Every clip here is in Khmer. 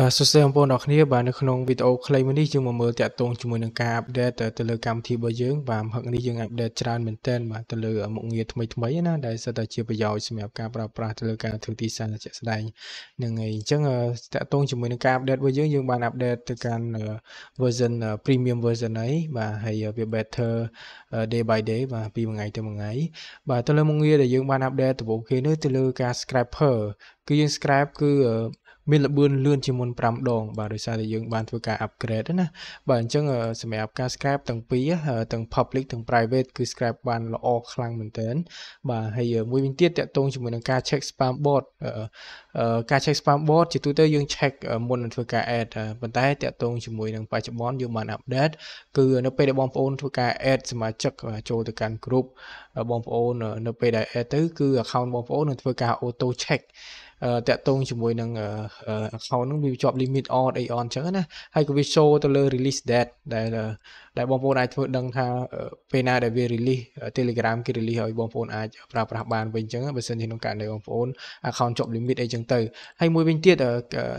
បាទសួស្តីបងប្អូនអរគ្នាបាទនៅក្នុងវីដេអូខ្លីមួយនេះយើងមកមើលតាក់ទងជាមួយនឹងការអាប់ដេតទៅលើកម្មវិធីរបស់យើងបាទមហឹកនេះយើងអាប់ដេតច្រើនមែនទែនបាទទៅលើមុខងារថ្មីថ្មីណាដែលសិតតែជាប្រយោជន៍សម្រាប់ការប្រើប្រាស់ទៅលើការធ្វើទីសាស្ត្រជាក់ស្ដែងនឹងឯងអញ្ចឹងតាក់ទងជាមួយនឹងការអាប់ដេតរបស់យើងយើងបានអាប់ដេតទៅកាន់ version premium version ហើយបាទហើយវា better day by day បាទពីមួយថ្ងៃទៅមួយថ្ងៃបាទទៅលើមុខងារដែលយើងបានអាប់ដេតទៅគេនោះទៅលើការ scraper គឺយើង scrap គឺមានលបឿនលឿនជាងមុន5ដងបាទដោយសារតែយើងបានធ្វើការ upgrade ណាបាទអញ្ចឹងសម្រាប់ការ Skype ទាំងពីរទាំង public ទាំង private គឺ Skype បានល្អខ្លាំងមែនទែនបាទហើយមួយវិញទៀតតកតងជាមួយនឹងការ check spam bot ការ check spam bot ជាទូទៅយើង check មុននឹងធ្វើការ add ប៉ុន្តែតកតងជាមួយនឹងបច្ចុប្បន្នយើងបាន update គឺនៅពេលដែលបងប្អូន ធ្វើការ add សមាជិកចូលទៅកាន់ group បងប្អូននៅពេលដែល add ទៅគឺ account បងប្អូននឹងធ្វើការ auto check តកតងជាមួយនឹង account ហ្នឹងវាជាប់ limit on អី on អញ្ចឹងណាហើយក៏វា show ទៅលើ release date ដែលដែលបងប្អូនអាចធ្វើដឹងថាពេលណាដែលវា release Telegram គេ release ឲ្យបងប្អូនអាចប្រើប្រាស់បានវិញអញ្ចឹងបើសិនជាក្នុងករណីបងប្អូន account ជាប់ limit អីអញ្ចឹងទៅហើយមួយវិញទៀត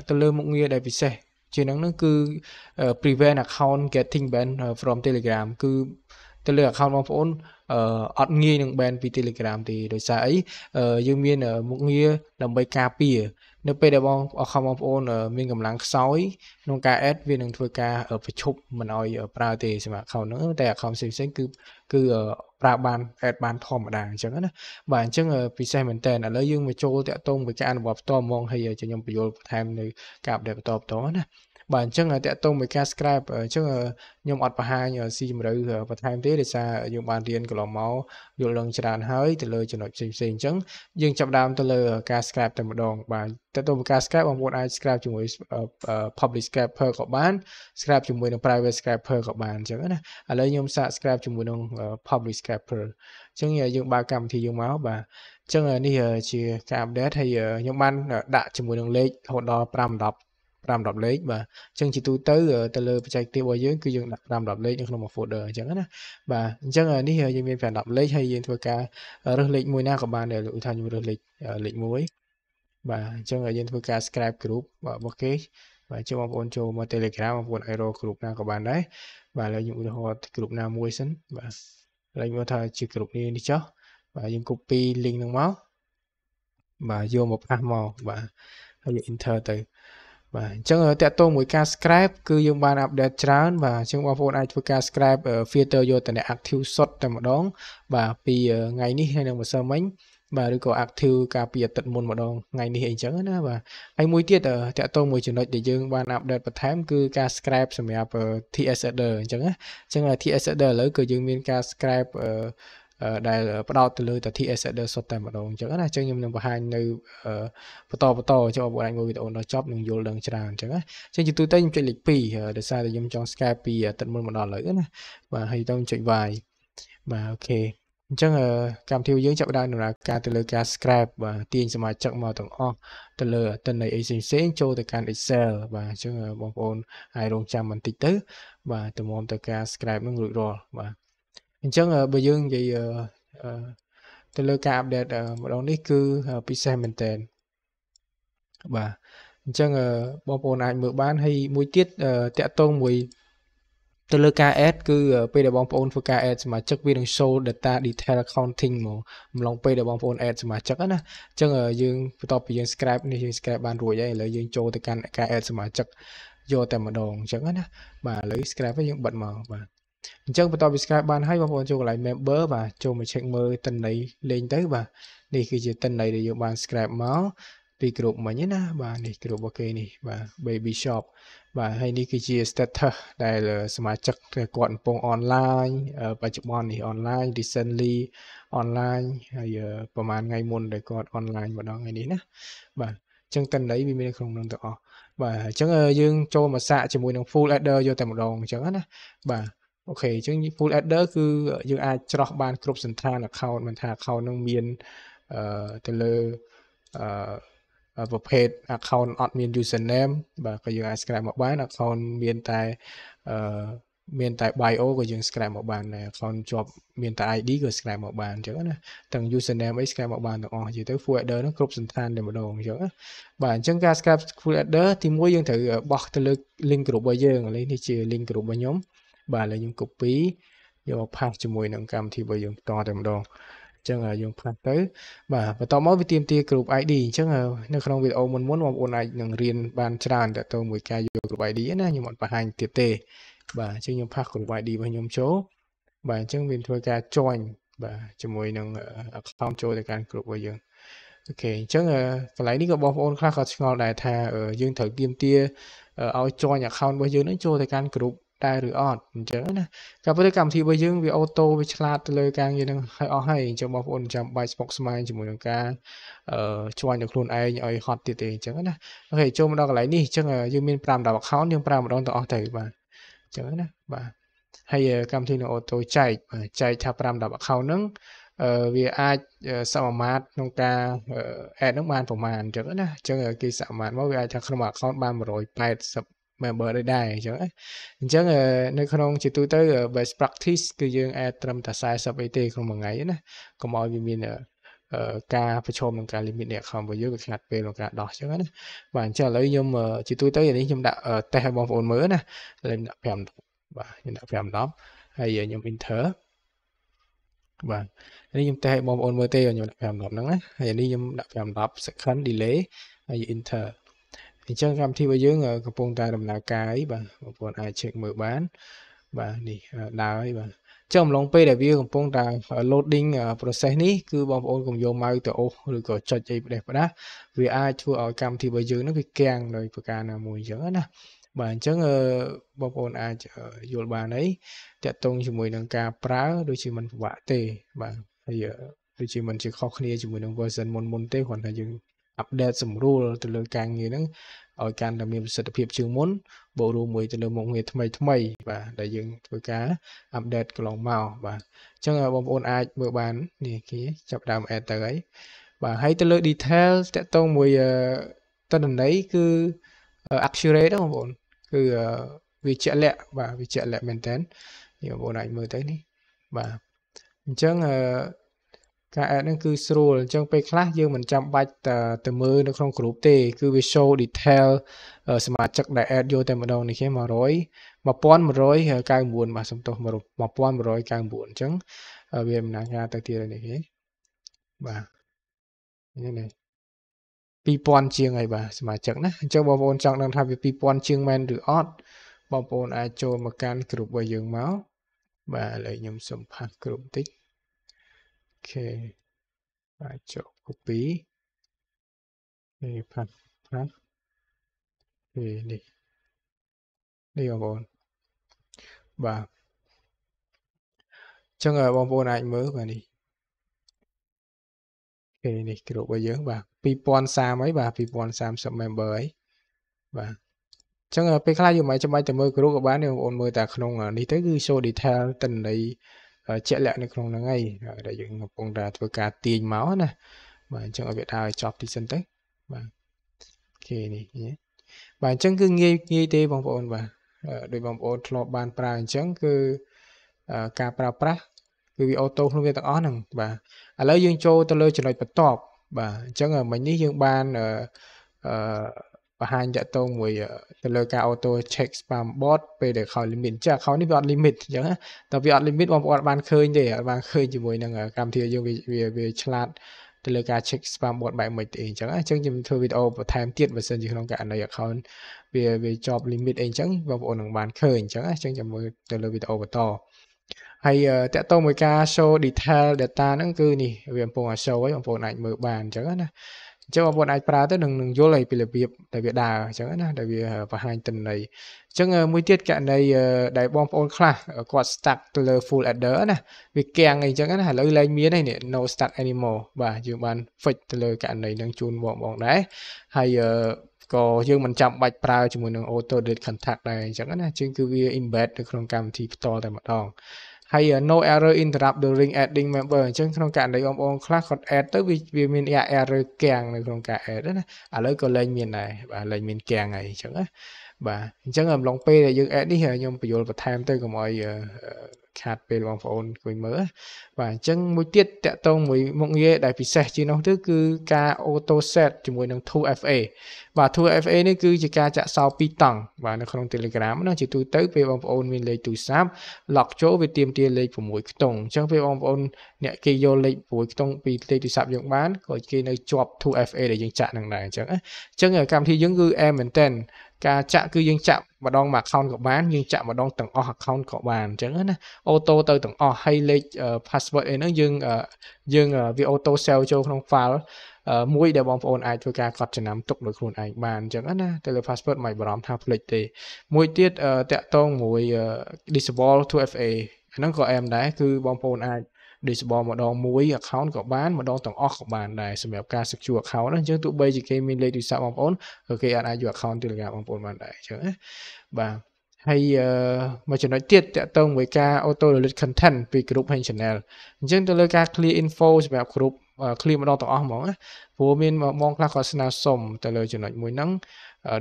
ទៅលើមុខងារដែលពិសេស ជាងហ្នឹងគឺ prevent account getting banned from Telegram គឺទៅលើ account បងប្អូនអត់ងាយនឹង ban ពី Telegram ទេដោយសារអីយើងមានមុខងារដើម្បីការពារនៅ ពេលដែលបងអស់ខំបងប្អូន មានកម្លាំងខ្សោយក្នុងការ add វានឹងធ្វើការប្រឈប់មិនឲ្យប្រើទេសម្រាប់ account ហ្នឹងតែ account ផ្សេងៗគឺគឺប្រើបាន add បានធម្មតាអញ្ចឹងណាបាទអញ្ចឹងពិសេសមែនតើឥឡូវយើងមកចូលតាក់ទងមួយការអនុវត្តផ្ទាល់ហ្មងហើយជាខ្ញុំបញ្យល់បន្ថែមនៅការ update បន្តបន្តណាបាទអញ្ចឹងតាក់ទងមួយការ scrap អញ្ចឹងខ្ញុំអត់បង្ហាញស៊ីជម្រៅបន្ថែមទេដោយសារយើងបានរៀនកន្លងមកយល់ដឹងច្រើនហើយទៅលើចំណុចផ្សេងផ្សេងអញ្ចឹងយើងចាប់ដើមទៅលើការ scrap តែម្ដង បាទតាក់ទងមួយការ scrap បងប្អូនអាច scrap ជាមួយ public scraper ក៏បាន scrap ជាមួយនឹង private scraper ក៏បានអញ្ចឹងណាឥឡូវខ្ញុំសាក scrap ជាមួយនឹង public scraper អញ្ចឹងយើងបើកកម្មវិធីយើងមកបាទអញ្ចឹងនេះជាការ update ហើយខ្ញុំបានដាក់ជាមួយនឹងលេខរហូតដល់5 10 5 10លេខបាទអញ្ចឹងជាទូទៅទៅលើបច្ចេកទេសរបស់យើងគឺយើងដាក់5 10លេខនៅក្នុងមួយ folder អញ្ចឹងណាបាទអញ្ចឹងនេះយើងមាន5 10លេខហើយយើងធ្វើការរើសលេខមួយណាក៏បានដែរឧទាហរណ៍ខ្ញុំរើសលេខលេខ1បាទអញ្ចឹងយើងធ្វើការ subscribe group របស់គេបាទជួយបងប្អូនចូលមក Telegram បងប្អូន Aero group ណាក៏បានដែរបាទឥឡូវខ្ញុំឧទាហរណ៍ group ណាមួយសិនបាទឥឡូវមកថាជា group នេះនេះចុះបាទយើង copy link នឹងមកបាទយកមកផ្អាស់មកបាទហើយ enter ទៅបាទអញ្ចឹងតាក់ទងមួយការ scrap គឺយើងបាន update ច្រើនបាទអញ្ចឹងបងប្អូនអាចធ្វើការ scrap filter យកទៅអ្នក active shot តែម្ដង បាទពីថ្ងៃនេះហើយនឹងម្សិលមិញបាទឬក៏ active កាលពីអាទិត្យមុនម្ដងថ្ងៃនេះអីចឹងណាបាទហើយមួយទៀតតាក់ទងមួយចំណុចដែលយើងបាន update បន្ថែមគឺការ scrap សម្រាប់ TS header អញ្ចឹងណាអញ្ចឹង TS header ឥឡូវគឺយើងមានការ scrap ដែលផ្ដោតទៅលើត TS header សុទ្ធតែម្ដងអញ្ចឹងណាអញ្ចឹងខ្ញុំនឹងបង្ហាញនៅបន្តបន្តអញ្ចឹងបងប្អូនអាចមើលវីដេអូដល់ចប់នឹងយល់ដឹងច្រើនអញ្ចឹងណាអញ្ចឹងជាទូទៅខ្ញុំចុចលេខ2ដោយសារតែខ្ញុំចង់ Skype ពីទឹកមុនមកដល់ឥឡូវណាបាទហើយទៅខ្ញុំចុច Y បាទអូខេអញ្ចឹងកម្មវិធីយើងចាប់ដើមដំណើរការទៅលើការ scrap បាទទាញសមាជិកមកទាំងអស់ទៅលើទិន្នន័យអីផ្សេងៗចូលទៅកាន់ Excel បាទអញ្ចឹងបងប្អូនអាចរងចាំបន្តិចទៅបាទតម្រាំទៅការ scrap នឹងរួចរាល់បាទអញ្ចឹងបើយើងនិយាយទៅលើការអាប់ដេតម្ដងនេះគឺពិសេសមែនតើបាទអញ្ចឹងបងប្អូនអាចមើលបានហើយមួយទៀតតាក់ទងមួយទៅលើការ add គឺពេលដែលបងប្អូនធ្វើការ add សមាជិកវានឹង show data detail counting មកម្លងពេលដែលបងប្អូន add សមាជិកណាអញ្ចឹងយើងបន្ទាប់ពីយើង scribe នេះយើង scribe បានរួចហើយឥឡូវយើងចូលទៅកាន់ការ add សមាជិកយកតែម្ដងអញ្ចឹងណាបាទឥឡូវ scribe វិញយើងបិទមកបាទអញ្ចឹងបន្តពី subscribe បានហើយបងប្អូនចូលកន្លែង member បាទចូលមក check មើលតិន័យលេងទៅបាទនេះគឺជាតិន័យដែលយើងបាន subscribe មកពីក្រុមមិញណាបាទនេះក្រុមរបស់គេនេះបាទ baby shop បាទហើយនេះគឺជា status ដែលសមាជិកគាត់កំពុង online បច្ចុប្បន្ននេះ online recently online ហើយប្រហែលថ្ងៃមុនដែលគាត់ online ម្ដងថ្ងៃនេះណាបាទអញ្ចឹងតិន័យវាមានក្នុងនឹងទាំងអស់បាទអញ្ចឹងយើងចូលមកសាកជាមួយនឹង full header យកតែម្ដងអញ្ចឹងណាបាទអូខេអញ្ចឹង pool adder គឺយើងអាចច្រោះបានគ្រប់សន្តាន account មិនថា account នឹងមានអឺទៅលើអឺប្រភេទ account អត់មាន username បាទក៏យើងអាច subscribe មកបាន account មានតែអឺមានតែ bio ក៏យើង subscribe មកបានដែរ account ជាប់មានតែ ID ក៏ subscribe មកបានអញ្ចឹងណាទាំង username អី subscribe មកបានទាំងអស់និយាយទៅ full adder ហ្នឹងគ្រប់សន្តានតែម្ដងអញ្ចឹងណាបាទអញ្ចឹងការ subscribe full adder ទីមួយយើងត្រូវបោះទៅលើ link group របស់យើងឥឡូវនេះជា link group របស់ខ្ញុំបាទឥឡូវយើង copy យក pass ជាមួយនឹងកម្មវិធីរបស់យើងតតែម្ដងចឹងយើងផ្លាស់ទៅបាទបន្តមកវាទាមទារ group ID អញ្ចឹងនៅក្នុងវីដេអូមុនមុនបងប្អូនអាចនឹងរៀនបានច្រើនតទៅមួយការយក group ID ណាខ្ញុំអត់បង្ហាញទៀតទេបាទអញ្ចឹងខ្ញុំផាស group ID របស់ខ្ញុំចូលបាទអញ្ចឹងវាធ្វើការ join បាទជាមួយនឹង account ចូលទៅកាន់ group របស់យើងអូខេអញ្ចឹងកន្លែងនេះក៏បងប្អូនខ្លះក៏ឆ្ងល់ដែរថាយើងត្រូវទាមទារឲ្យ join account របស់យើងនឹងចូលទៅកាន់ group ដែរឬអត់អញ្ចឹងណាក៏ព្រោះកម្មវិធីរបស់យើងវាអូតូវាឆ្លាតទៅលើការងារនឹងហើយអស់ហើយអញ្ចឹងបងប្អូនចាំបាច់ស្មុកស្មាញជាមួយនឹងការអឺជួញដល់ខ្លួនឯងឲ្យហត់ទៀតទេអញ្ចឹងណាអូខេចូលមកដល់កន្លែងនេះអញ្ចឹងយើងមាន5 10 account យើងប្រើម្ដងទៅអស់ទៅបាទអញ្ចឹងណាបាទហើយកម្មវិធីនឹងអូតូចែកចែកថា5 10 account ហ្នឹងវាអាចសមាមាត្រក្នុងការអេតនឹងបានប្រមាណអញ្ចឹងណាអញ្ចឹងគេសមាមាត្រមកវាអាចថាក្នុង account បាន180 member ដូចដែរអញ្ចឹងអញ្ចឹងនៅក្នុងជាទូទៅ best practice គឺយើងអាចត្រឹមតែ40អីទេក្នុងមួយថ្ងៃណាកុំឲ្យវាមានការប្រឈមនឹងការ limit អ្នកខំរបស់យើងវាខ្លាត់ពេលក្នុងការដោះអញ្ចឹងណាបាទអញ្ចឹងឥឡូវខ្ញុំជាទូទៅនេះខ្ញុំដាក់ test ឲ្យបងប្អូនមើលណាឥឡូវខ្ញុំដាក់5បាទខ្ញុំដាក់5 10ហើយខ្ញុំ enter បាទនេះខ្ញុំតេស្តឲ្យបងប្អូនមើលទេខ្ញុំដាក់5 10ហ្នឹងណាហើយនេះខ្ញុំដាក់5 10 second delay ហើយ enter អញ្ចឹងកម្មវិធីរបស់យើងកំពុងតែដំណើរការអីបាទបងប្អូនអាច check មើលបានបាទនេះដើរហើយបាទចុះអំឡុងពេលដែលវាកំពុងតែ loading process នេះគឺបងប្អូនកុំយកមកទៅអូសឬក៏ចុចអីផ្ដេសផ្ដាសវាអាចធ្វើឲ្យកម្មវិធីរបស់យើងនឹងវាកាំងដោយប្រការណាមួយអញ្ចឹងណាបាទអញ្ចឹងបងប្អូនអាចយល់បានអីតកតងជាមួយនឹងការប្រើដូចជាមិនពិបាកទេបាទហើយដូចជាមិនជាខុសគ្នាជាមួយនឹង version មុនមុនទេគ្រាន់តែយើងអាប់ដេតសម្រួលទៅលើការងារហ្នឹងឲ្យកាន់តែមានប្រសិទ្ធភាពជាងមុនបូករួមមួយទៅលើមុខងារថ្មីថ្មីបាទដែលយើងធ្វើការអាប់ដេតកន្លងមកបាទអញ្ចឹងបងប្អូនអាចមើលបាននេះគេចាប់ដើម add ទៅហើយបាទហើយទៅលើ details តកតងមួយតនន័យគឺ accurate បងប្អូនគឺវាជាក់លាក់បាទវាជាក់លាក់មែនតើនេះបងប្អូនអាចមើលទៅនេះបាទអញ្ចឹងការ add ហ្នឹងគឺស្រួលអញ្ចឹងពេលខ្លះយើងមិនចាំបាច់តែទៅមើលនៅក្នុង group ទេ គឺវា show detail សមាជិកដែល add យកតែម្ដងនេះគេ100 1199បាទសំទោស1199អញ្ចឹងវាដំណើរការទៅទៀតនេះគេបាទនេះនេះ2000ជាងហើយបាទសមាជិកណាអញ្ចឹងបងប្អូនចង់ដឹងថាវា2000ជាងមែនឬអត់បងប្អូនអាចចូលមកកាន់ group របស់យើងមកបាទឥឡូវខ្ញុំសុំផាស group បន្តិចខេបាទចុច copy នេះផាត់ផាត់នេះនេះនេះបងប្អូនបាទចឹងបងប្អូនអាចមើលបាទនេះគេនេះក្រុមរបស់យើងបាទ2030ហើយបាទ2030 member ហើយបាទចឹងពេលខ្លះយើងមិនចាំបាច់ទៅមើលគ្រូក៏បានទេបងប្អូនមើលតែក្នុងនេះទៅគឺ show detail តន័យជាក់លាក់នៅក្នុងហ្នឹងហើយដែលយើងកំពុងតែធ្វើការទាញមកណាបាទអញ្ចឹងឲ្យវាដើរចប់ទីសិនទៅបាទអូខេនេះបាទអញ្ចឹងគឺងាយងាយទេបងប្អូនបាទដោយបងប្អូនធ្លាប់បានប្រើអញ្ចឹងគឺការប្រើប្រាស់គឺវាអូតូខ្លួនវាទាំងអស់ហ្នឹងបាទឥឡូវយើងចូលទៅលើចំណុចបន្ទាប់បាទអញ្ចឹងមិញនេះយើងបានអឺបង្ហាញតាក់ទងមួយទៅលើការ auto check spam bot ពេលដែលខោ limit ចា account នេះវាអត់ limit អញ្ចឹងតែវាអត់ limit បងប្អូនអត់បានឃើញទេអត់បានឃើញជាមួយនឹងកម្មវិធីយើងវាវាឆ្លាតទៅលើការ check spam bot បែបមួយទេអញ្ចឹងអញ្ចឹងខ្ញុំធ្វើវីដេអូបន្ថែមទៀតបើសិនជាក្នុងករណី account វាវាជាប់ limit អីអញ្ចឹងបងប្អូននឹងបានឃើញអញ្ចឹងអញ្ចឹងចាំមើលទៅលើវីដេអូបន្តហើយតកតមួយការ show detail data ហ្នឹងគឺនេះវាកំពុងតែ show ហើយបងប្អូនអាចមើលបានអញ្ចឹងណាអញ្ចឹងបងប្អូនអាចប្រើទៅនឹងនឹងយល់ឲ្យពីរបៀបដែលវាដើរអញ្ចឹងណាដែលវាបង្ហាញទិន្នន័យអញ្ចឹងមួយទៀតករណីដែលបងប្អូនខ្លះគាត់ stuck ទៅលើ full adder ណាវាកាំងអីអញ្ចឹងណាឥឡូវលែងមានហើយនេះ no stuck anymore បាទយើងបាន fix ទៅលើករណីនឹងជូនបងប្អូនដែរហើយក៏យើងមិនចាំបាច់ប្រើជាមួយនឹង auto delete contact ដែរអញ្ចឹងណាជាងគឺវា embed នៅក្នុងកម្មវិធីផ្ទាល់តែម្ដងហើយ no error interrupt during adding member អញ្ចឹងក្នុងករណីបងប្អូនខ្លះគាត់ add ទៅវាវាមាន error កាំងនៅក្នុងការ add ណាឥឡូវក៏លែងមានដែរបាទលែងមានកាំងហើយអញ្ចឹងណាបាទអញ្ចឹងអំឡុងពេលដែលយើង add នេះខ្ញុំបញ្យល់បន្ថែមទៅកុំឲ្យខាតពេលបងប្អូនគួយមើលបាទអញ្ចឹងមួយទៀតតកតងមួយមុខងារដែលពិសេសជាងនោះទៅគឺការ auto set ជាមួយនឹង 2FA បាទ 2FA នេះគឺជាការចាក់សោ2តង់បាទនៅក្នុង Telegram ណាជាទូទៅពេលបងប្អូនមានលេខទូរស័ព្ទ log ចូលវាទាមទារលេខ6ខ្ទង់អញ្ចឹងពេលបងប្អូនអ្នកគេយកលេខ6ខ្ទង់ពីលេខទូរស័ព្ទយើងបានក៏គេនៅជាប់ 2FA ដែលយើងចាក់នឹងដែរអញ្ចឹងអញ្ចឹងកម្មវិធីយើងគឺ M មែនតើការចាក់គឺយើងចាក់ម្ដងមួយ account ក៏បានយើងចាក់ម្ដងទាំងអស់ account ក៏បានអញ្ចឹងណាអូតូទៅទាំងអស់ហើយលេខ password អីហ្នឹងយើងយើងវាអូតូ sell ចូលក្នុង file មួយដែលបងប្អូនអាចធ្វើការកត់ចំណាំទុកដោយខ្លួនឯងបានអញ្ចឹងណាទៅលើ password មិនបារម្ភថាភ្លេចទេមួយទៀតតាក់តងមួយ disable 2FA ហ្នឹងក៏ M ដែរគឺបងប្អូនអាច Disable ម្ដងមួយ account ក៏បានម្ដងទាំងអស់ក៏បានដែរសម្រាប់ការ secure account ណាអញ្ចឹងទោះបីជាគេមានលេខទូរស័ព្ទបងប្អូនក៏គេអាចយក account Telegram បងប្អូនបានដែរអញ្ចឹងណាបាទហើយមួយចំណុចទៀតតកតងមួយការ auto delete content ពី group ហើយ channel អញ្ចឹងទៅលើការ clear info សម្រាប់ group clear ម្ដងទាំងអស់ហ្មងណាព្រោះមានបងខ្លះគាត់ស្នើសុំទៅលើចំណុចមួយហ្នឹង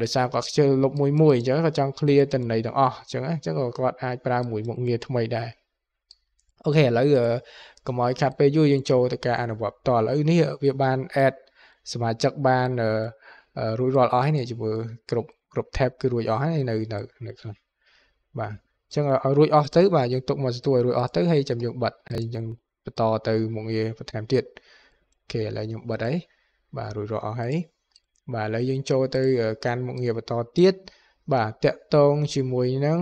ដោយសារគាត់ខ្ជិលលុបមួយមួយអញ្ចឹងគាត់ចង់ clear តន័យទាំងអស់អញ្ចឹងអញ្ចឹងគាត់អាចប្រើមួយមុខងារថ្មីដែរអូខេឥឡូវកុំឲ្យខាត់ពេលយូរយើងចូលទៅការអនុវត្តតឥឡូវនេះវាបាន add សមាជិកបានរួចរាល់អស់ហើយនេះជាមួយគ្រប់គ្រប់ tab គឺរួចអស់ហើយនៅនៅនៅក្នុងបាទអញ្ចឹងឲ្យរួចអស់ទៅបាទយើងទុកមកស្ទួយរួចអស់ទៅហើយចាំយើងបិទហើយយើងបន្តទៅមុខងារបន្ថែមទៀតអូខេឥឡូវខ្ញុំបិទហើយបាទរួចរាល់អស់ហើយបាទឥឡូវយើងចូលទៅ កាន់មុខងារបន្តទៀតបាទតាក់តងជាមួយនឹង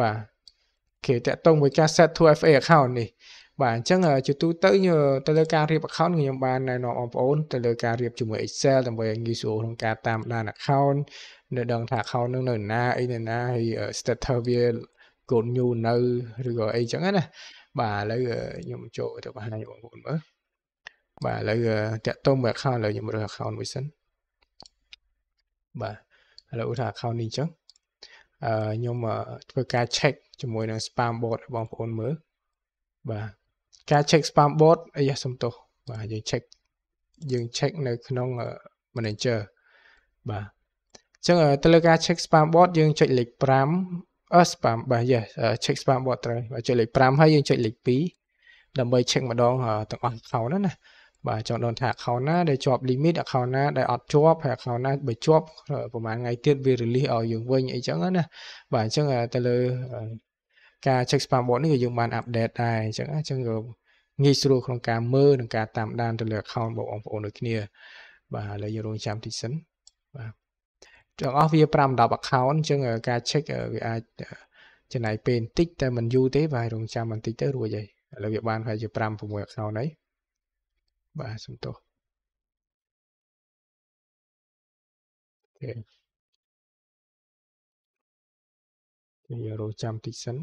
បាទអូខេតាក់តងមួយការ set to FA account នេះបាទអញ្ចឹងជាទូទៅទៅលើការរៀប account ខ្ញុំបានណែនាំបងប្អូនទៅលើការរៀបជាមួយ Excel ដើម្បីឲ្យងាយស្រួលក្នុងការតាមដាន account នៅដឹងថា account នឹងនៅណាអីនៅណាហើយ status វាកូនញូនៅឬក៏អីចឹងណាបាទឥឡូវខ្ញុំចូលទៅបង្ហាញបងប្អូនមើលបាទឥឡូវតាក់ទងមួយ account ឥឡូវខ្ញុំរើស account មួយសិនបាទឥឡូវថា account នេះអញ្ចឹងអឺខ្ញុំធ្វើការ check ជាមួយនឹង spam bot របស់បងប្អូនមើលបាទការ check spam bot អាយ៉ាសុំទោសបាទយើង check យើង check នៅក្នុង manager បាទអញ្ចឹងទៅលើការ check spam bot យើងចុចលេខ5អឺ spam បាទ yes check spam bot ត្រូវបាទចុចលេខ5ហើយយើងចុចលេខ2ដើម្បី check ម្ដងទាំងអស់ account ណាណាបាទចង់ដឹងថា account ណាដែលជាប់ limit account ណាដែលអត់ជាប់ហើយ account ណាបើជាប់ប្រហែលថ្ងៃទៀតវា release ឲ្យយើងវិញអីចឹងណាបាទអញ្ចឹងទៅលើការ check spam bot នេះក៏យើងបាន update ដែរអញ្ចឹងអញ្ចឹងក៏ងាយស្រួលក្នុងការមើលនិងការតាមដានទៅលើ account របស់បងប្អូនដូចគ្នា បាទឥឡូវយើងរងចាំតិចសិនបាទទាំងអស់វា5 10 account អញ្ចឹងការ check វាអាចចំណាយពេលបន្តិចតែមិនយូរទេបាទរងចាំបន្តិចទៅរួចហើយឥឡូវវាបានប្រហែលជា5 6 account ហើយបាទសុំទោសអូខេយើងរងចាំតិចសិន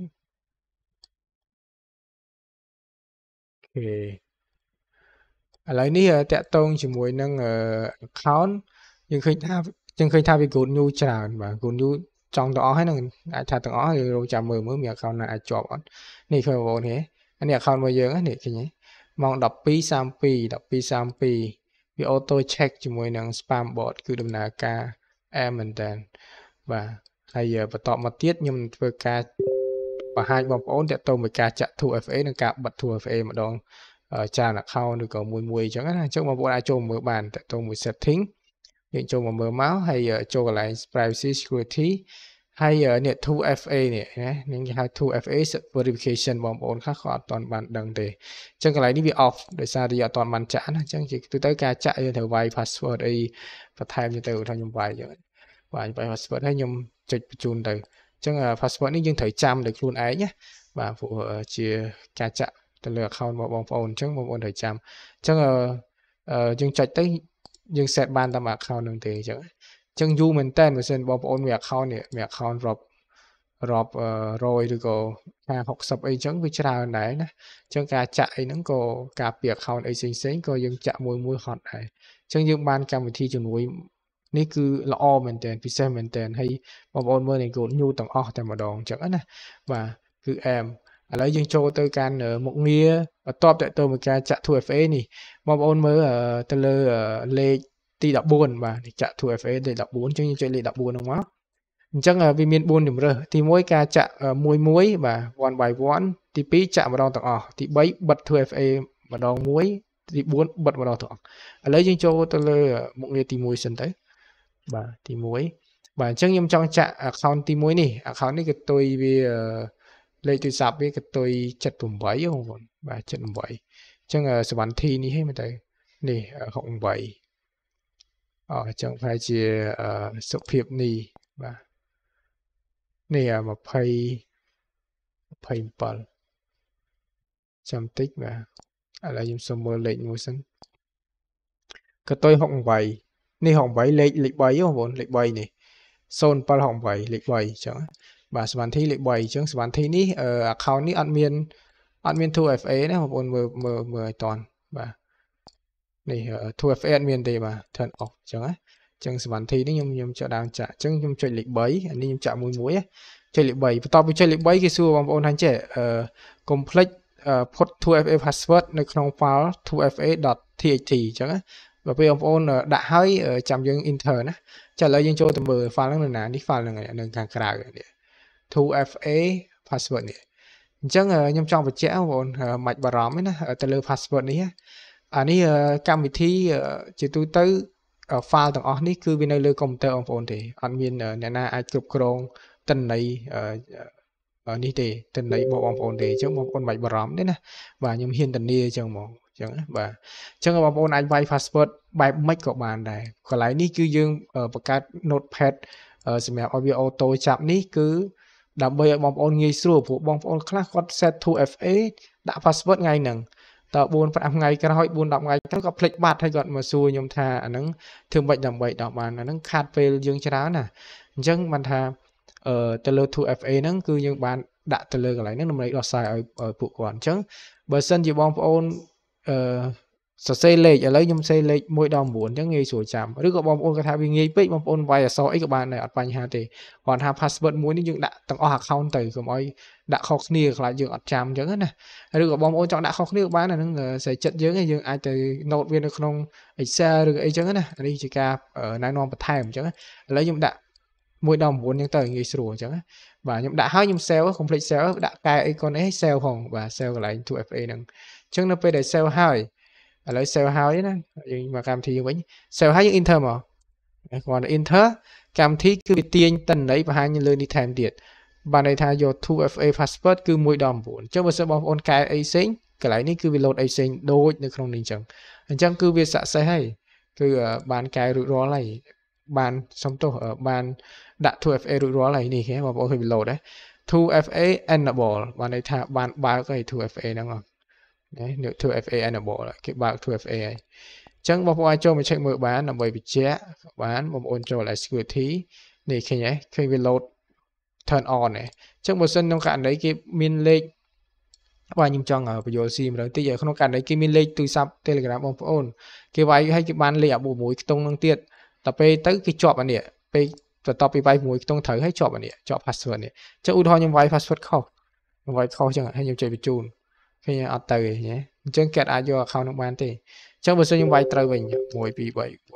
គេឥឡូវនេះតកតងជាមួយនឹង account យើងឃើញថាយើងឃើញថាវា good new ច្រើនបាទ good new ចង់ទាំងអស់ហើយនឹងអាចថាទាំងអស់យើងរងចាំមើលមើលមាន account ណាអាចជាប់អត់នេះឃើញបងប្អូនទេអានេះ account របស់យើងនេះឃើញទេម៉ោង12:32 12:32វា auto check ជាមួយនឹង spam bot គឺដំណើរការ air maintain បាទហើយបន្តមកទៀតខ្ញុំនឹងធ្វើការបង្ហាញបងប្អូនតកតមួយការចាក់ True FA និងការបិទ True FA ម្ដងចាន account ឬក៏មួយមួយអញ្ចឹងណាអញ្ចឹងបងប្អូនអាចចូលមើលបានតកតមួយ setting យើងចូលមកមើលមកហើយចូលកន្លែង privacy security ហើយនេះ 2FA នេះណានឹងគេហៅ 2FA verification បងប្អូនខ្លះក៏អត់ទាន់បានដឹងទេអញ្ចឹងកន្លែងនេះវា off ដោយសារតែយើងអត់ទាន់បានចាក់ណាអញ្ចឹងជាទូទៅការចាក់យើងត្រូវវាយ password អីបន្ថែមទៅថាខ្ញុំវាយអញ្ចឹងបាទខ្ញុំវាយ password ហើយខ្ញុំចុចបញ្ជូនទៅចឹង password នេះយើងត្រូវចាំដោយខ្លួនឯងណាបាទព្រោះជាការចាក់ទៅលើ account របស់បងប្អូនអញ្ចឹងបងប្អូនត្រូវចាំអញ្ចឹងយើងចុចទៅយើង set បានតាម account នឹងទេអញ្ចឹងអញ្ចឹងយូរមែនតើបើសិនបងប្អូនមាន account នេះមាន account រាប់រាប់រយឬក៏ការ60អីចឹងវាច្រើនដែរណាអញ្ចឹងការចាក់អីហ្នឹងក៏ការពី account អីផ្សេងៗក៏យើងចាក់មួយមួយហត់ដែរអញ្ចឹងយើងបានកម្មវិធីជំនួយនេះគឺល្អមែនតើពិសេសមែនតើហើយបងប្អូនមើលនៃ Gold New ទាំងអស់តែម្ដងអញ្ចឹងណាបាទគឺ M ឥឡូវយើងចូលទៅកាន់មុខងារបន្ទាប់តទៅមួយការចាក់ 2FA នេះបងប្អូនមើលទៅលើលេខទី14បាទចាក់ 2FA លេខ14ចឹងយើងចុចលេខ14ហ្នឹងមកអញ្ចឹងវាមាន4ជំរើសទី1ការចាក់មួយមួយបាទ1 by 1ទី2ចាក់ម្ដងទាំងអស់ទី3បិទ 2FA ម្ដងមួយទី4បិទម្ដងទាំងអស់ឥឡូវយើងចូលទៅលើមុខងារទី1សិនទៅបាទទី1បាទអញ្ចឹងខ្ញុំចង់ចាក់ account ទី1នេះ account នេះកតុយវាលេខទូរស័ព្ទវាកតុយ78បងប្អូនបាទ78អញ្ចឹងសវណ្ណធីនេះហីមើលទៅនេះ68អអញ្ចឹងប្រហែលជាសុខភាពនេះបាទនេះ20 27ចាំតិចបាទឥឡូវខ្ញុំសុំមើលលេខមួយសិនកតុយ68នេះ68លេខលេខ3បងប្អូនលេខ3នេះ0768លេខ3អញ្ចឹងបាទសវណ្ធីលេខ3អញ្ចឹងសវណ្ធីនេះ account នេះអត់មានអត់មាន 2FA ណាបងប្អូនមើលមើលមើលឲ្យតន់បាទនេះ 2FA អត់មានទេបាទ turn off អញ្ចឹងណាអញ្ចឹងសវណ្ធីនេះខ្ញុំខ្ញុំចុចដើមចាក់អញ្ចឹងខ្ញុំចុចលេខ3អានេះខ្ញុំចាក់មួយមួយចុចលេខ3បន្ទាប់ពីចុចលេខ3គេសួរបងប្អូនថាចេះអឺ complex ផុត 2FA password នៅក្នុង file 2fa.txt អញ្ចឹងបើពេលបងប្អូនដាក់ហើយចាំយើង enter ណាចាឥឡូវយើងចូលទៅមើល file ហ្នឹងនៅណានេះ file ហ្នឹងនៅខាងក្រៅនេះ 2fa password នេះអញ្ចឹងខ្ញុំចង់បញ្ជាក់បងប្អូនមិនបារម្ភទេណាទៅលើ password នេះអានេះកម្មវិធីជាទូទៅ file ទាំងអស់នេះគឺវានៅលើកុំព្យូទ័របងប្អូនទេអត់មានអ្នកណាអាចគ្រប់គ្រងតិន័យនេះទេតិន័យរបស់បងប្អូនទេអញ្ចឹងបងប្អូនមិនបារម្ភទេណាបាទខ្ញុំហ៊ានធានាអញ្ចឹងហ្មងចឹងបាទអញ្ចឹងបងប្អូនអាចវាយ password បែបម៉េចក៏បានដែរកន្លែងនេះគឺយើងបង្កើត notepad សម្រាប់ឲ្យវា auto ចាប់នេះគឺដើម្បីឲ្យបងប្អូនងាយស្រួលព្រោះបងប្អូនខ្លះគាត់ set to FA ដាក់ password ថ្ងៃហ្នឹងតើ4 5ថ្ងៃក្រោយ4 10ថ្ងៃទៅគាត់ភ្លេចបាត់ហើយគាត់មកសួរខ្ញុំថាអាហ្នឹងធ្វើម៉េចដើម្បីដល់បានអាហ្នឹងខាតពេលយើងច្រើនណាអញ្ចឹងបានថាអឺទៅលើ to FA ហ្នឹងគឺយើងបានដាក់ទៅលើកន្លែងហ្នឹងដើម្បីដោះស្រាយឲ្យពួកគាត់អញ្ចឹងបើសិនជាបងប្អូនអឺសរសេរលេខឥឡូវខ្ញុំសេរលេខ1ដល់9អញ្ចឹងងាយស្រួលចាំឬក៏បងប្អូនគាត់ថាវាងាយពេកបងប្អូនវាយអក្សរអីក៏បានដែរអត់បញ្ហាទេគាត់ថា password មួយនេះយើងដាក់ទាំងអស់ account ទៅកុំឲ្យដាក់ខុសគ្នាខ្លាចយើងអត់ចាំអញ្ចឹងណាឬក៏បងប្អូនចង់ដាក់ខុសគ្នាក៏បានអាហ្នឹងសេចិត្តយើងឯងយើងអាចទៅ note វានៅក្នុង Excel ឬអីអញ្ចឹងណានេះជាការណែនាំបន្ថែមអញ្ចឹងឥឡូវខ្ញុំដាក់1ដល់9អញ្ចឹងទៅងាយស្រួលអញ្ចឹងបាទខ្ញុំដាក់ហើយខ្ញុំ save complete save ដាក់កែអីកុនអី save ផងបាទ save កន្លែង 2FA ហ្នឹងអញ្ចឹងនៅពេលដែល save ហើយឥឡូវ save ហើយណាយើងមកកម្មវិធីយើងវិញ save ហើយយើង enter មកគ្រាន់តែ enter កម្មវិធីគឺវាទាញតន័យបង្ហាញលើនេះថែមទៀតបានន័យថាយក 2FA password គឺ1ដល់9អញ្ចឹងបើសិនបងប្អូនកែអីផ្សេងកន្លែងនេះគឺវា load អីផ្សេងដូចនៅក្នុងនេះអញ្ចឹងអញ្ចឹងគឺវាស័ក្តិសិទ្ធហើយគឺបានកែរួចរាល់ហើយបានសំទោសបានដាក់ 2FA រួចរាល់ហើយនេះគេបងប្អូនឃើញវា load ដែរ 2FA enable បានន័យថាបានបើកហើយ 2FA ហ្នឹងណាអ្នកធ្វើ FA enable គេបើកធ្វើ FA ហើយអញ្ចឹងបងប្អូនអាចចូលមក check មើលបានដើម្បីបញ្ជាក់បានបងប្អូនចូល security នេះឃើញហ៎ឃើញវា load turn on ហ៎អញ្ចឹងបើសិនក្នុងករណីគេមានលេខបាទខ្ញុំចង់បញ្យល់ស៊ីម្ដងតិចក្នុងករណីគេមានលេខទូរស័ព្ទ Telegram បងប្អូនគេវាយឲ្យគេបានលេខអា6ខ្ទង់នឹងទៀតតែពេលទៅគេជាប់អានេះពេលបន្ទាប់ពីវាយ6ខ្ទង់ត្រូវហើយជាប់អានេះជាប់ password នេះអញ្ចឹងឧទាហរណ៍ខ្ញុំវាយ password ខុសខ្ញុំវាយខុសអញ្ចឹងហើយខ្ញុំចេះបញ្ជូនឃើញអត់ទៅទេអញ្ចឹងគេអាចយក account នោះបានទេអញ្ចឹងបើសិនខ្ញុំវាយត្រូវវិញ1 2 3 4 5 6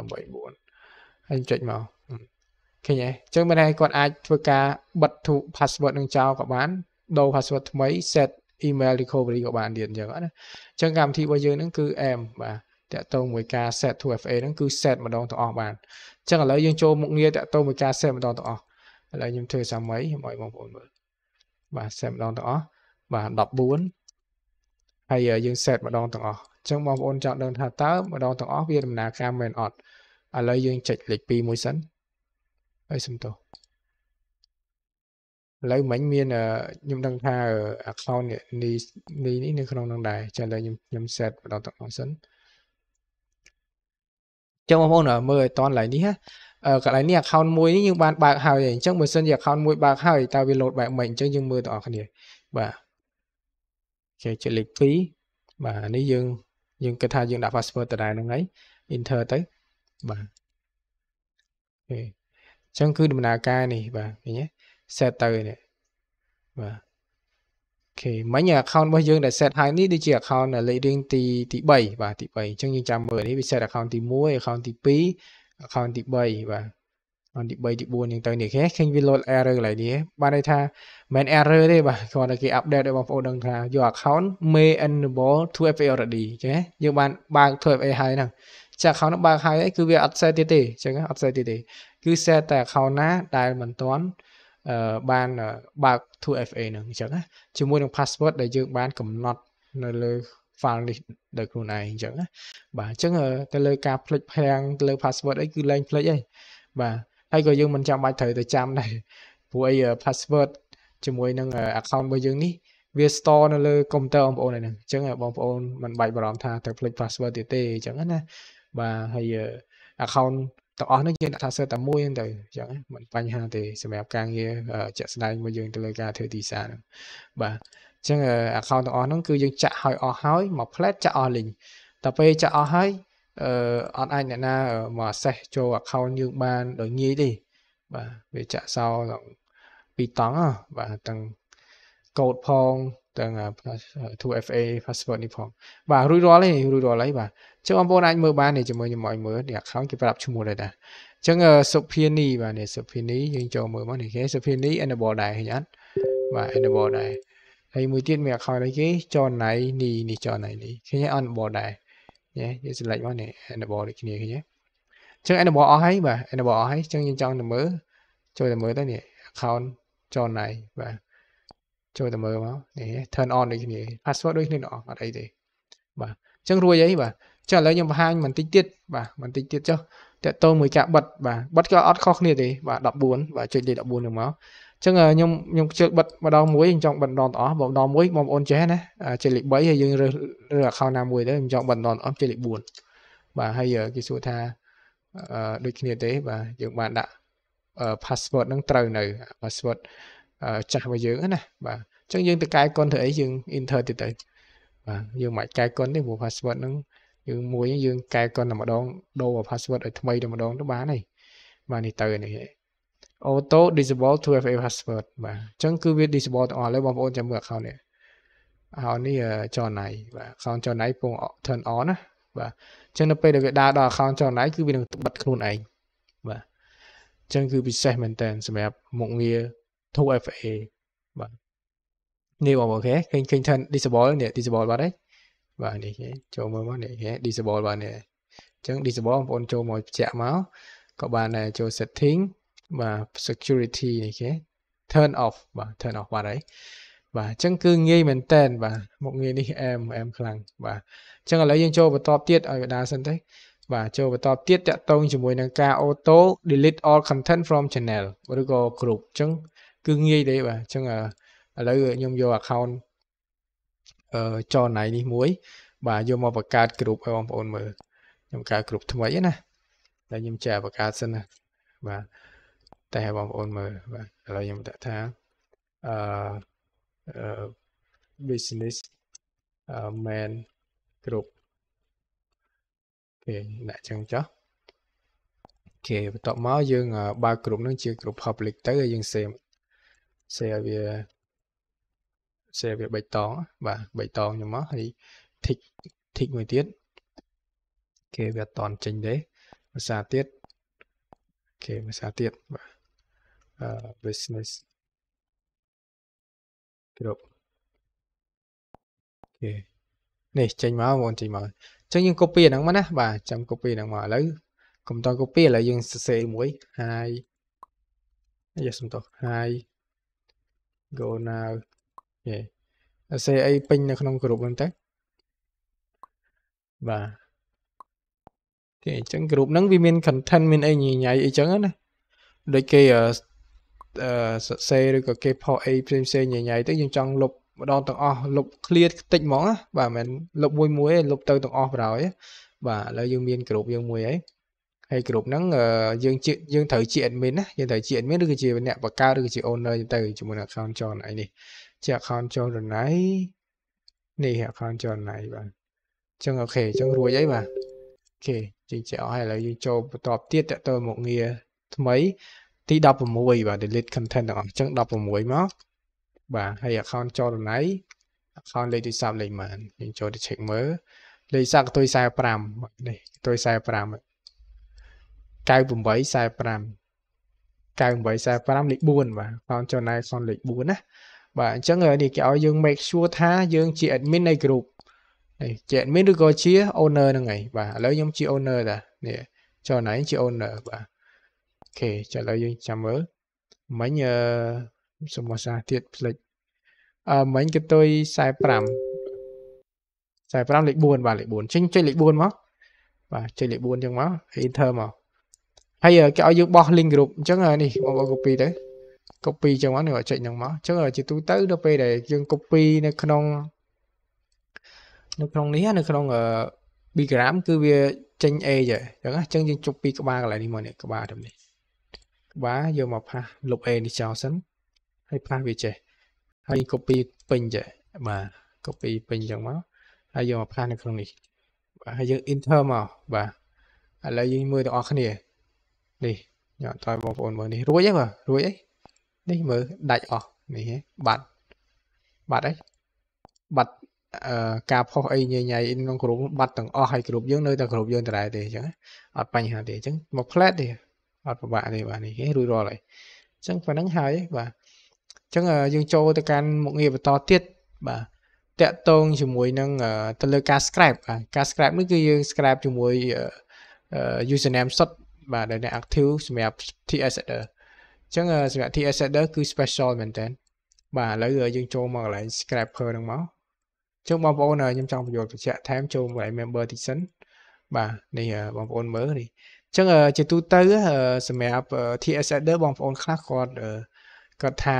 7 8ហើយចុចមកឃើញទេអញ្ចឹងមិនថាគាត់អាចធ្វើការបិទ password នឹងចោលក៏បាន ដូរ password ថ្មី set email recovery ក៏បានទៀតអញ្ចឹងណាអញ្ចឹងកម្មវិធីរបស់យើងហ្នឹងគឺ M បាទតកតងមួយការ set to FA ហ្នឹងគឺ set ម្ដងទាំងអស់បានអញ្ចឹងឥឡូវយើងចូលមុខងារតកតងមួយការ set ម្ដងទាំងអស់ឥឡូវខ្ញុំធ្វើសាមីខ្ញុំឲ្យបងប្អូនមើលបាទ set ម្ដងទាំងអស់បាទ14ហើយយើង set ម្ដងទាំងអស់អញ្ចឹងបងប្អូនចង់ដឹងថាតើម្ដងទាំងអស់វាដំណើរការមែនអត់ឥឡូវយើងចុចលេខ2មួយសិនហើយសុំទោសឥឡូវមិញមានខ្ញុំដឹងថា account នេះនេះនៅក្នុងនឹងដែរចាឥឡូវខ្ញុំខ្ញុំ set ម្ដងទាំងអស់សិនចឹងបងប្អូនមើលឲ្យតន់កន្លែងនេះណាកន្លែងនេះ account មួយនេះយើងបានបើកហើយអញ្ចឹងបើសិនជា account មួយបើកហើយតើវា load បែបម៉េចអញ្ចឹងយើងមើលទាំងអស់គ្នាបាទគេជាលេខ2បាទនេះយើងយើងគិតថាយើងដាក់ password ដដែលហ្នឹងហើយ enter ទៅបាទអេអញ្ចឹងគឺដំណើរការនេះបាទឃើញទេ set ទៅនេះបាទអូខេមិញ account របស់យើងដែល set ហើយនេះដូចជា account លេខរៀងទីទី3បាទទី3អញ្ចឹងយើងចាំមើលនេះវា set account ទី1 account ទី2 account ទី3បាទដល់ទី3ទី4ហ្នឹងទៅនេះគេឃើញវា load error កន្លែងនេះបានន័យថាមិន error ទេបាទគ្រាន់តែគេ update ឲ្យបងប្អូនដឹងថា your account may enable 2FA already ចេះយើងបានបើក 2FA ហើយហ្នឹងចា account ហ្នឹងបើកហើយគឺវាអត់ set ទៀតទេអញ្ចឹងអត់ set ទៀតទេ គឺ set តែ account ណាដែលមិនទាន់បានបើក 2FA ហ្នឹងអញ្ចឹងណាជាមួយនឹង password ដែលយើងបានកំណត់នៅលើ file នេះដោយខ្លួនឯងអញ្ចឹងណាបាទអញ្ចឹងទៅលើការផ្លិចផ្លាំងទៅលើ password អីគឺលែងផ្លិចហើយបាទហើយក៏យើងមិនចាំបាច់ត្រូវទៅចាំដែរព្រោះអី password ជាមួយនឹង account របស់យើងនេះវា store នៅលើ computer បងប្អូនហ្នឹងអញ្ចឹងបងប្អូនមិនបាច់បារម្ភថាត្រូវភ្លេច password ទៀតទេអញ្ចឹងណាបាទហើយ account ទាំងអស់ហ្នឹងយើងដាក់ថា search តែមួយហ្នឹងទៅអញ្ចឹងមិនបញ្ហាទេសម្រាប់ការងារជាក់ស្ដែងរបស់យើងទៅលើការធ្វើ design ហ្នឹងបាទអញ្ចឹង account ទាំងអស់ហ្នឹងគឺយើងចាក់ឲ្យអស់ហើយមក flat ចាក់អស់លីងតែពេលចាក់អស់ហើយអឺអត់អាចអ្នកណាមក access ចូល account យើងបានដោយងាយទេបាទវាចាក់សោដល់2តង់បាទទាំង code ផងទាំង 2FA password នេះផងបាទរួចរាល់ទេរួចរាល់ហើយបាទអញ្ចឹងបងប្អូនអាចមើលបាននេះជាមួយខ្ញុំឲ្យមើលនេះ account គេប្រាប់ឈ្មោះដែរតាអញ្ចឹងសុភានីបាទនេះសុភានីយើងចូលមើលមកនេះគេសុភានី enable ដែរឃើញអត់បាទ enable ដែរហើយមួយទៀតមាន account អីគេចនណៃនេះនេះចនណៃនេះឃើញ enable ដែរញ៉េយើង select មកនេះ enable ដូចគ្នាគ្នាអញ្ចឹង enable អស់ហើយបាទ enable អស់ហើយអញ្ចឹងយើងចង់ទៅមើលចូលទៅមើលទៅនេះ account ចូលណៃបាទចូលទៅមើលមកនេះ turn on ដូចគ្នា password ដូចគ្នាទាំងអស់អត់អីទេបាទអញ្ចឹងរួចអីបាទចុះឥឡូវខ្ញុំបង្ហាញបន្តិចទៀតបាទបន្តិចទៀតចុះតកតមួយការបិទបាទបិទក៏អត់ខុសគ្នាទេបាទ14បាទចុចលេខ14ហ្នឹងមកចឹងខ្ញុំខ្ញុំខ្ជិលបិទម្ដងមួយខ្ញុំចង់បិទម្ដងទាំងអស់បើម្ដងមួយបងប្អូនចេះណាចេះលេខ3ហើយយើងរើសរើស account ណាមួយទៅខ្ញុំចង់បិទម្ដងទាំងអស់ចេះលេខ4បាទហើយគេសួរថាដូចគ្នាទេបាទយើងបានដាក់ password ហ្នឹងត្រូវនៅ password ចាស់របស់យើងណាបាទអញ្ចឹងយើងទៅកែកុនធ្វើអីយើង enter ទៀតទៅបាទយើងមិនអាចកែកុនទេព្រោះ password ហ្នឹងយើងមួយយើងកែកុនតែម្ដងដូរ password ឲ្យថ្មីតែម្ដងទៅបានហើយបាទនេះទៅនេះ auto disable 2fa password បាទអញ្ចឹងគឺវា disable ទាំងអស់ឥឡូវបងប្អូនចាំមើល account នេះ account នេះចរណៃបាទ account ចរណៃពង turn on ណាបាទអញ្ចឹងនៅពេលដែលវាដើរដល់ account ចរណៃគឺវានឹងបិទខ្លួនឯងបាទអញ្ចឹងគឺពិសេសមែនតើសម្រាប់មុខងារ 2fa បាទនេះបងអូខេឃើញឃើញ turn disable នេះ disable បាត់ហើយបាទនេះគេចូលមើលមកនេះគេ disable បាទនេះអញ្ចឹង disable បងប្អូនចូលមកបញ្ជាក់មកក៏បានដែរចូល setting បាទ security នេះគេ turn off បាទ turn off បាទហើយបាទអញ្ចឹងគឺងាយមែនតែន បាទមុខងារនេះអែមអែមខ្លាំងបាទអញ្ចឹងឥឡូវយើងចូលបន្តទៀតឲ្យបដាសិនទៅបាទចូលបន្តទៀតតកតងជាមួយនឹងការ auto delete all content from channel ឬក៏ group អញ្ចឹងគឺងាយទេបាទអញ្ចឹងឥឡូវខ្ញុំយក account អឺចណៃនេះមួយបាទយកមកបង្កើត group ឲ្យបងប្អូនមើលខ្ញុំកើត group ថ្មីណាតែខ្ញុំចែបង្កើតសិនណាបាទតែបងប្អូនមើលបាទឥឡូវខ្ញុំដាក់ថាអឺ business man group គេដាក់ចឹងចុះគេបន្ទាប់មកយើងបើកក្រុមនឹង ជាក្រុម public ទៅហើយយើង save save វា save វាបៃតងបាទបៃតងខ្ញុំមកហើយ tick tick មួយទៀតគេវាអត់តន់ចេញទេភាសាទៀតគេភាសាទៀតបាទ uh, business group អូខេនេះចេញមកបងចេញមកអញ្ចឹងយើង copy អាហ្នឹងមកណាបាទចាំ copy អាហ្នឹងមកឥឡូវកុំត copy ឥឡូវយើងសរសេរមួយ hi យកសំទោស hi go now យេសរសេរអីពេញនៅក្នុងក្រុមហ្នឹងទៅបាទគេអញ្ចឹងក្រុមហ្នឹងវាមាន content មានអីញញៃអីចឹងណាដូចគេសរសេរឬក៏គេផុសអីផ្សេងផ្សេងញញ៉ៃទៅយើងចង់លុបម្ដងទាំងអស់លុប clear ខ្ទេចហ្មងណាបាទមិនលុបមួយមួយទេលុបទៅទាំងអស់ប្រហើយបាទឥឡូវយើងមានក្រុមយើងមួយហើយហើយក្រុមហ្នឹងយើងជាយើងត្រូវជា admin ណាយើងត្រូវជា admin ឬក៏ជាអ្នកបង្កើតឬក៏ជា owner ទៅជាមួយនឹង account ចនអីនេះជា account ចនរណៃនេះ account ចនរណៃបាទអញ្ចឹងអូខេអញ្ចឹងរួចហើយបាទអូខេជិះចែកអស់ហើយឥឡូវយើងចូលបន្តទៀតតទៅមុខងារថ្មីទី16បាទ delete content ទាំងអស់អញ្ចឹង16មកបាទហើយ account ចូលរណៃ account លេខទូរស័ព្ទលេខម៉ានយើងចូលទៅ check មើលលេខសាក់ទួយ45នេះទួយ45 9845 9845លេខ4បាទ account ចូលណៃ account លេខ4ណាបាទអញ្ចឹងនេះគេឲ្យយើង make sure ថាយើងជា admin នៃ group នេះជា admin ឬក៏ជា owner ហ្នឹងឯងបាទឥឡូវខ្ញុំជា owner តានេះចូលណៃជា owner បាទខេឥឡូវយើងចាំមើលមិញអឺសមាសាទៀតផ្លិចអឺមិញគេទុយ45 45លេខ4បាទលេខ4ចេញចេញលេខ4មកបាទចេញលេខ4អញ្ចឹងមក enter មកហើយគេឲ្យយើងបោះ link group អញ្ចឹងនេះបងប្អូន copy ទៅ copy អញ្ចឹងមកនឹងចុចហ្នឹងមកអញ្ចឹងជាទូទៅដល់ពេលដែលយើង copy នៅក្នុងនៅក្នុងនេះនៅក្នុង Bigram គឺវាចេញ age អញ្ចឹងអញ្ចឹងយើងជប់ពីក្បាលកន្លែងនេះមកនេះក្បាលតាមនេះ bar យកមកផាសលុប a នេះចោលសិនហើយផាសវាចេះហើយ copy ពេញចេះបាទ copy ពេញចឹងមកហើយយកមកផាសនៅក្នុងនេះបាទហើយយើង enter មកបាទឥឡូវយើងមើលទាំងអស់គ្នានេះញ៉ាំតើបងប្អូនមើលនេះរួចហើយបាទរួចហើយនេះមើលដាច់អស់នេះហ៎បាត់បាត់អីបាត់អឺការផុសអីញញ៉ៃក្នុងក្រុមបាត់ទាំងអស់ហើយក្រុមយើងនៅតែក្រុមយើងដដែលទេអញ្ចឹងអត់បញ្ហាទេអញ្ចឹងមកផ្លែតទេអត់ពិបាកទេបាទនេះគេរួចរាល់ហើយអញ្ចឹងប៉ុណ្្នឹងហើយបាទអញ្ចឹងយើងចូលទៅកាន់មុខងារបន្តទៀតបាទតាក់ទងជាមួយនឹងទៅលើការ scribe បាទការ scribe នេះគឺយើង scribe ជាមួយ username សុទ្ធបាទដែលអ្នក active សម្រាប់ TS header អញ្ចឹងសម្រាប់ TS header គឺ special មែនតើបាទឥឡូវយើងចូលមកកន្លែង scraper ហ្នឹងមកអញ្ចឹងបងប្អូនខ្ញុំចង់បញ្យល់បញ្ជាក់ថែមចូលមកកន្លែង member តិចសិនបាទនេះបងប្អូនមើលនេះចឹងជាទូទៅសម្រាប់ TS Adder បងប្អូនខ្លះគាត់គាត់ថា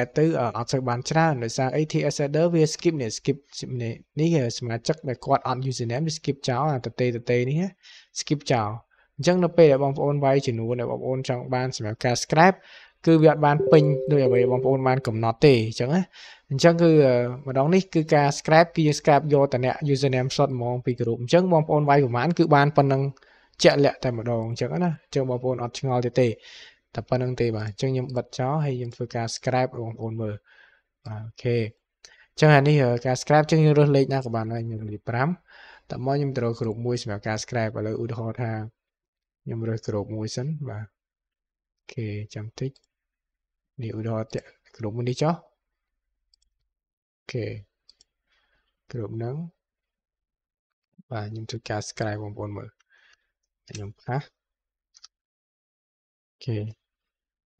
add ទៅអត់សូវបានច្រើនដោយសារអី TS Adder វា skip នេះ skip នេះសមាជិកដែលគាត់អត់ username វា skip ចោលអាតេតេនេះ skip ចោលអញ្ចឹង នៅពេលដែលបងប្អូនវាយចំនួនដែលបងប្អូនចង់បានសម្រាប់ការ scrap គឺវាអត់បានពេញដោយអ្វីបងប្អូនបានកំណត់ទេអញ្ចឹងណាអញ្ចឹងគឺ ម្ដងនេះគឺការ scrap គឺយើង scrap យកតអ្នក username slot ហ្មងពី group អញ្ចឹងបងប្អូនវាយប្រហែលគឺបានប៉ុណ្ណឹងជាក់លាក់តែម្ដងអញ្ចឹងណាអញ្ចឹងបងប្អូនអត់ឆ្ងល់ទៀតទេតែប៉ុណ្្នឹងទេបាទអញ្ចឹងខ្ញុំបិទចោលហើយខ្ញុំធ្វើការ scribe បងប្អូនមើលបាទអូខេអញ្ចឹងអានេះការ scribe ជាងយើងរើសលេខណាក៏បានដែរខ្ញុំលេខ5តមកខ្ញុំត្រូវគ្រប់មួយសម្រាប់ការ scribe ឥឡូវឧទាហរណ៍ថាខ្ញុំរើសគ្រប់មួយសិនបាទអូខេចាំតិចនេះឧទាហរណ៍គ្រប់មួយនេះចុះអូខេគ្រប់ហ្នឹងបាទខ្ញុំធ្វើការ scribe បងប្អូនមើលខ្ញុំផ្អាសអូខេ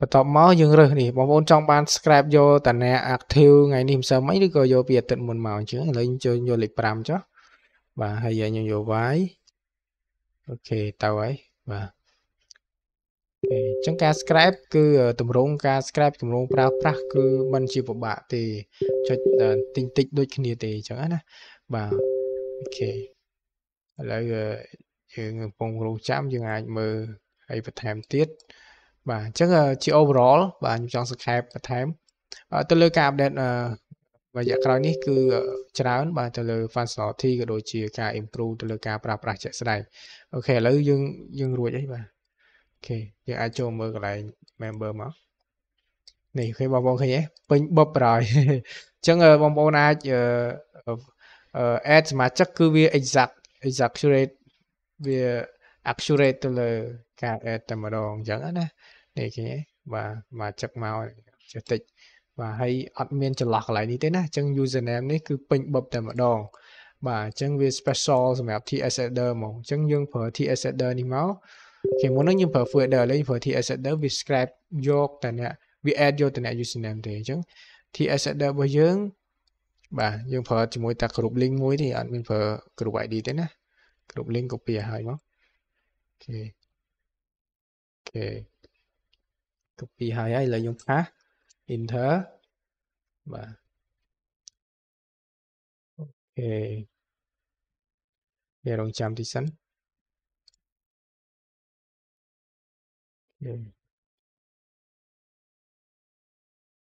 បន្ទាប់មកយើងរើសនេះបងប្អូនចង់បាន scrap យកតាណា active ថ្ងៃនេះមិនសើមិញឬក៏យកពីអាទិត្យមុនមកអញ្ចឹងឥឡូវខ្ញុំចូលយកលេខ5ចុះបាទហើយខ្ញុំយក y អូខេទៅហើយបាទអញ្ចឹងការ scrap គឺតម្រងការ scrap តម្រងប្រើប្រាស់គឺมันជាពិបាកទេចុចតិចតិចដូចគ្នាទេអញ្ចឹងណា បាទអូខេឥឡូវយើងកំពុងរងចាំយើងអាចមើលហើយបន្ថែមទៀតបាទអញ្ចឹងជា overall បាទខ្ញុំចង់សង្ខេបបន្ថែមទៅលើការ update រយៈក្រោយនេះគឺច្រើនបាទទៅលើ functionality ក៏ដូចជាការ improve ទៅលើការប្រើប្រាស់ជាក់ស្ដែងអូខេឥឡូវយើងយើងរួចអីបាទអូខេយើងអាចចូលមើលកន្លែង member មកនេះឃើញបងប្អូនឃើញទេពេញបបប្រយអញ្ចឹងបងប្អូនអាច add សមាជិកគឺវា exact exact accurate វា accurate ទៅលើការ add តែម្ដងអញ្ចឹងណានេះគេបាទមកចឹកមកចេះតិចបាទហើយអត់មានចន្លោះកន្លែងនេះទេណាអញ្ចឹង username នេះគឺពេញបបតែម្ដងបាទអញ្ចឹងវា special សម្រាប់ TS header ហ្មងអញ្ចឹងយើងប្រើ TS header នេះមកគេមុនហ្នឹងយើងប្រើ full header ឥឡូវប្រើ TS header វា scrap យកតែអ្នកវា add យកតែអ្នក username ទេអញ្ចឹង TS header របស់យើងបាទយើងប្រើជាមួយតែ group link មួយទេអត់មានប្រើ group ID ទេណាគ្រប់លេង copy ឲ្យហើយមកអូខេអូខេ copy ឲ្យហើយឥឡូវខ្ញុំផាស enter បាទអូខេយើងរង ចាំតិចសិនអូខេ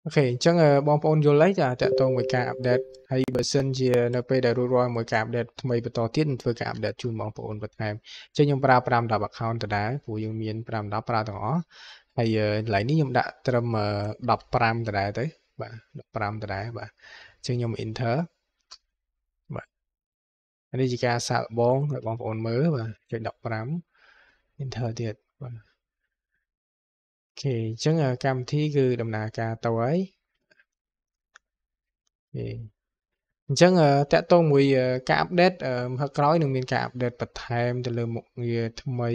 អូខេអញ្ចឹងបងប្អូនយល់ហើយចាតកតងមួយការអាប់ដេតហើយបើសិនជានៅពេលដែលរួចរាល់មួយការអាប់ដេតថ្មីបន្តទៀតនឹងធ្វើការអាប់ដេតជូនបងប្អូនបន្ថែមអញ្ចឹងខ្ញុំប្រើ5 10 account ដដែលព្រោះយើងមាន5 10ប្រើទាំងអស់ហើយកន្លែងនេះខ្ញុំដាក់ត្រឹម15ដដែលទៅបាទ15ដដែលបាទអញ្ចឹងខ្ញុំ enter បាទនេះជាការសាកល្បងឲ្យបងប្អូនមើលបាទចុច15 enter ទៀតបាទខេអញ្ចឹងកម្មវិធីគឺដំណើរការទៅហើយអេអញ្ចឹងតកតងមួយការអាប់ដេតមហឹកក្រោយនឹងមានការអាប់ដេតបន្ថែមទៅលើមុខងារថ្មី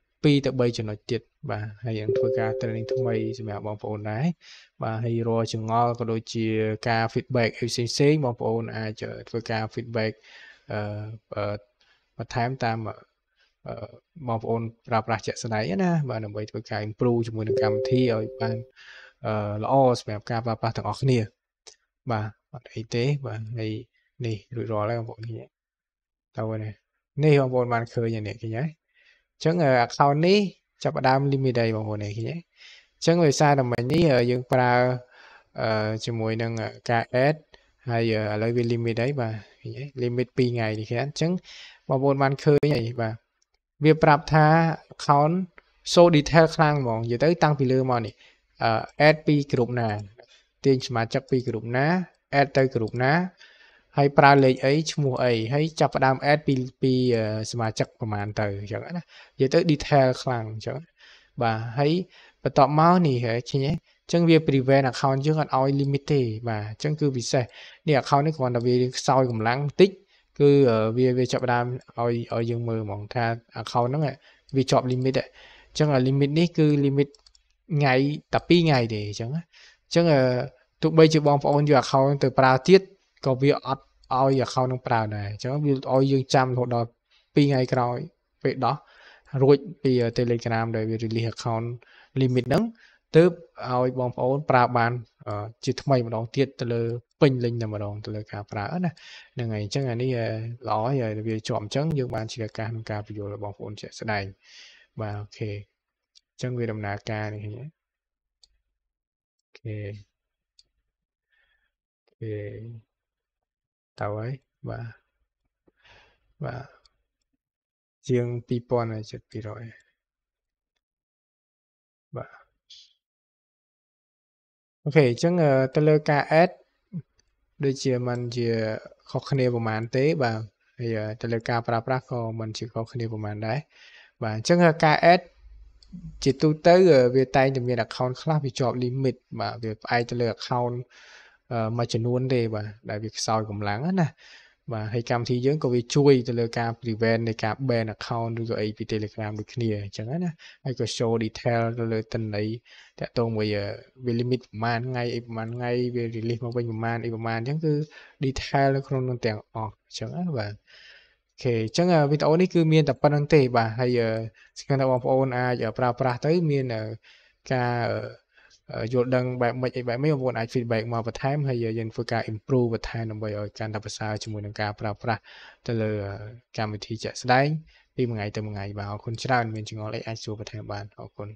2ទៅ3ចំណុចទៀតបាទហើយនឹងធ្វើការ training ថ្មីសម្រាប់បងប្អូនដែរបាទហើយរាល់ចងល់ក៏ដូចជាការ feedback ផ្សេងៗបងប្អូនអាចធ្វើការ feedback អឺបន្ថែមតាមបងប្អូនប្រើប្រាស់ជាក់ស្ដែងណាបាទដើម្បីធ្វើការ improve ជាមួយនឹងកម្មវិធីឲ្យបានល្អសម្រាប់ការប្រើប្រាស់ទាំងអស់គ្នាបាទអត់អីទេបាទហើយនេះរួចរាល់ហើយបងប្អូនឃើញតើនេះនេះបងប្អូនបានឃើញនេះឃើញហើយអញ្ចឹង account នេះចាប់ផ្ដើម limit ដែរបងប្អូននេះឃើញហើយអញ្ចឹងដោយសារតែមិញនេះយើងប្រើជាមួយនឹងការ add ហើយឥឡូវវា limit ហើយបាទឃើញហើយ limit 2ថ្ងៃនេះឃើញអញ្ចឹងបងប្អូនបានឃើញហើយបាទវាប្រាប់ថា count so detail ខ្លាំងហ្មងនិយាយទៅ តាំងពីលើមកនេះ add ពីក្រុមណា ទាញសមាជិកពីក្រុមណា add ទៅក្រុមណាហើយប្រើលេខអីឈ្មោះអីហើយចាប់ផ្ដើម add ពីពីសមាជិកប្រហែលទៅអញ្ចឹងណានិយាយទៅ detail ខ្លាំងអញ្ចឹងបាទហើយបន្ទាប់មកនេះឃើញទេអញ្ចឹងវា prevent account យើងអត់ឲ្យ limit ទេបាទអញ្ចឹងគឺពិសេសនេះ account នេះគ្រាន់តែវាខ្សោយកម្លាំងបន្តិចគឺវាវាចាប់ដើមឲ្យឲ្យយើងមើលហ្មងថា account ហ្នឹងវាជាប់ limit អញ្ចឹង limit នេះគឺ limit ថ្ងៃតែ2ថ្ងៃទេអញ្ចឹងអញ្ចឹងទោះបីជាបងប្អូនយក account ទៅប្រើទៀតក៏វាអត់ឲ្យ account នឹងប្រើដែរអញ្ចឹងវាឲ្យយើងចាំរហូតដល់2ថ្ងៃក្រោយពេលដោះរួចពី Telegram ដែលវា release account limit ហ្នឹងទើបឲ្យបងប្អូនប្រើបានជាថ្មីម្ដងទៀតទៅលើពេញលេញតែម្ដងទៅលើ ការប្រើណាហ្នឹងហើយអញ្ចឹងអានេះល្អហើយវាជាប់អញ្ចឹងយើងបានជាឱកាសក្នុងការពន្យល់របស់បងប្អូនជាក់ស្ដែងបាទអូខេអញ្ចឹងវាដំណើរការនេះអូខេអូខេតើហើយបាទបាទជាង2000ហើយ7200បាទអូខេអញ្ចឹងទៅលើការ add ដូចជាมันជាខុសគ្នាប្រហែលទេបាទហើយទៅលើការប្រើប្រាស់ក៏มันជាខុសគ្នាប្រហែលដែរបាទអញ្ចឹងការ add ជាទូទៅ វាតែងតែមាន account ខ្លះវាជាប់ limit បាទវាផ្អែកទៅលើ account មួយចំនួនទេបាទដែលវាខ្សោយកម្លាំងណាបាទហើយកម្មវិធីយើងក៏វាជួយទៅលើការ prevent នៃការ ban account ឬក៏អីពី Telegram ដូចគ្នាអញ្ចឹងណាហើយក៏ show detail ទៅលើតន័យតាក់ទងមួយវា limit ប្រហែលថ្ងៃអីប្រហែលថ្ងៃ វា release មកវិញប្រហែលអីប្រហែលអញ្ចឹងគឺ detail នៅក្នុងនោះទាំងអស់អញ្ចឹងណាបាទអូខេអញ្ចឹងវីដេអូនេះគឺមានតែប៉ុណ្្នឹងទេបាទហើយស្គនថាបងប្អូនអាចប្រើប្រាស់ទៅមានការយល់ដឹងបែបម៉េចអីបែបម៉េចបងប្អូនអាច feedback មកបន្ថែមហើយយើងធ្វើការ improve បន្ថែមដើម្បីឲ្យកាន់តែប្រសើរជាមួយនឹងការប្រើប្រាស់ទៅលើ កម្មវិធីជាក់ស្ដែងពីមួយថ្ងៃទៅមួយថ្ងៃបាទអរគុណច្រើនមានចង្អុលអីអាចសួរបន្ថែមបានអរគុណ